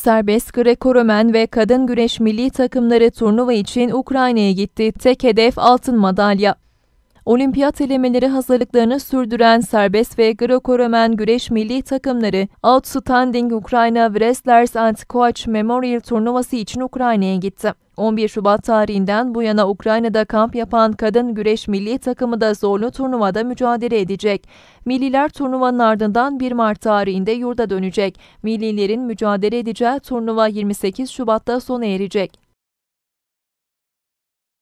serbest greco ve kadın güreş milli takımları turnuva için Ukrayna'ya gitti. Tek hedef altın madalya. Olimpiyat elemeleri hazırlıklarını sürdüren serbest ve Greco-Romen güreş milli takımları Outstanding Ukrayna Wrestlers and Coach Memorial turnuvası için Ukrayna'ya gitti. 11 Şubat tarihinden bu yana Ukrayna'da kamp yapan kadın güreş milli takımı da zorlu turnuvada mücadele edecek. Milliler turnuvanın ardından 1 Mart tarihinde yurda dönecek. Millilerin mücadele edeceği turnuva 28 Şubat'ta sona erecek.